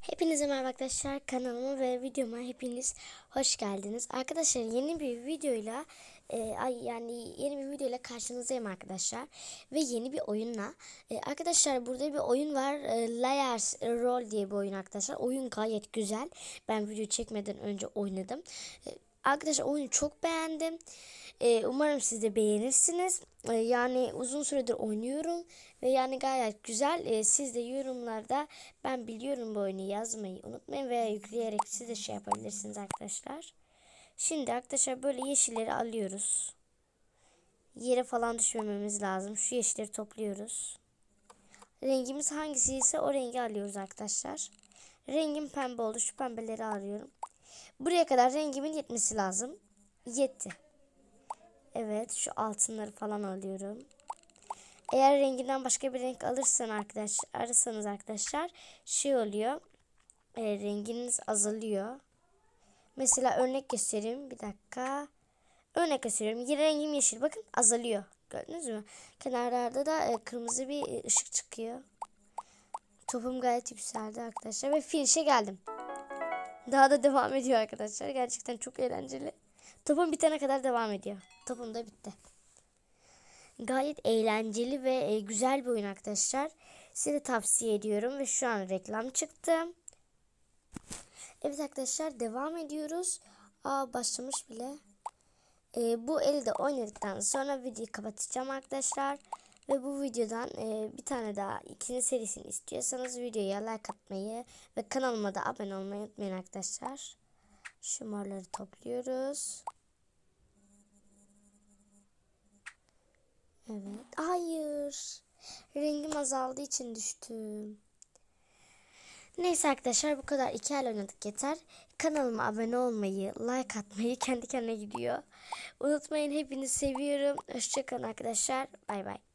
Hepinize merhaba arkadaşlar kanalıma ve videoma hepiniz hoş geldiniz. Arkadaşlar yeni bir videoyla e, ay yani yeni bir videoyla karşınızdayım arkadaşlar ve yeni bir oyunla. E, arkadaşlar burada bir oyun var. E, Layers Roll diye bir oyun arkadaşlar. Oyun gayet güzel. Ben video çekmeden önce oynadım. E, Arkadaşlar oyunu çok beğendim. Ee, umarım siz de beğenirsiniz. Ee, yani uzun süredir oynuyorum ve yani gayet güzel. Ee, siz de yorumlarda ben biliyorum bu oyunu yazmayı unutmayın veya yükleyerek siz de şey yapabilirsiniz arkadaşlar. Şimdi arkadaşlar böyle yeşilleri alıyoruz. Yere falan düşmememiz lazım. Şu yeşilleri topluyoruz. Rengimiz hangisi ise o rengi alıyoruz arkadaşlar. Rengim pembe oldu. Şu pembeleri arıyorum. Buraya kadar rengimin yetmesi lazım. Yetti. Evet şu altınları falan alıyorum. Eğer renginden başka bir renk alırsan arkadaş, ararsanız arkadaşlar şey oluyor. E, renginiz azalıyor. Mesela örnek göstereyim. Bir dakika. Örnek gösteriyorum. Yine rengim yeşil. Bakın azalıyor. Gördünüz mü? Kenarlarda da e, kırmızı bir ışık çıkıyor. Topum gayet yükseldi arkadaşlar. Ve finish'e geldim. Daha da devam ediyor arkadaşlar. Gerçekten çok eğlenceli. topun bitene kadar devam ediyor. Topum da bitti. Gayet eğlenceli ve e, güzel bir oyun arkadaşlar. Size de tavsiye ediyorum ve şu an reklam çıktı. Evet arkadaşlar devam ediyoruz. Aa başlamış bile. Ee, bu elde de oynadıktan sonra videoyu kapatacağım arkadaşlar. Ve bu videodan e, bir tane daha ikinci serisini istiyorsanız videoya like atmayı ve kanalıma da abone olmayı unutmayın arkadaşlar. Şu morları topluyoruz. Evet. Hayır. Rengim azaldığı için düştüm. Neyse arkadaşlar bu kadar iki el oynadık yeter. Kanalıma abone olmayı, like atmayı kendi kendine gidiyor. Unutmayın hepinizi seviyorum. Hoşçakalın arkadaşlar. Bay bay.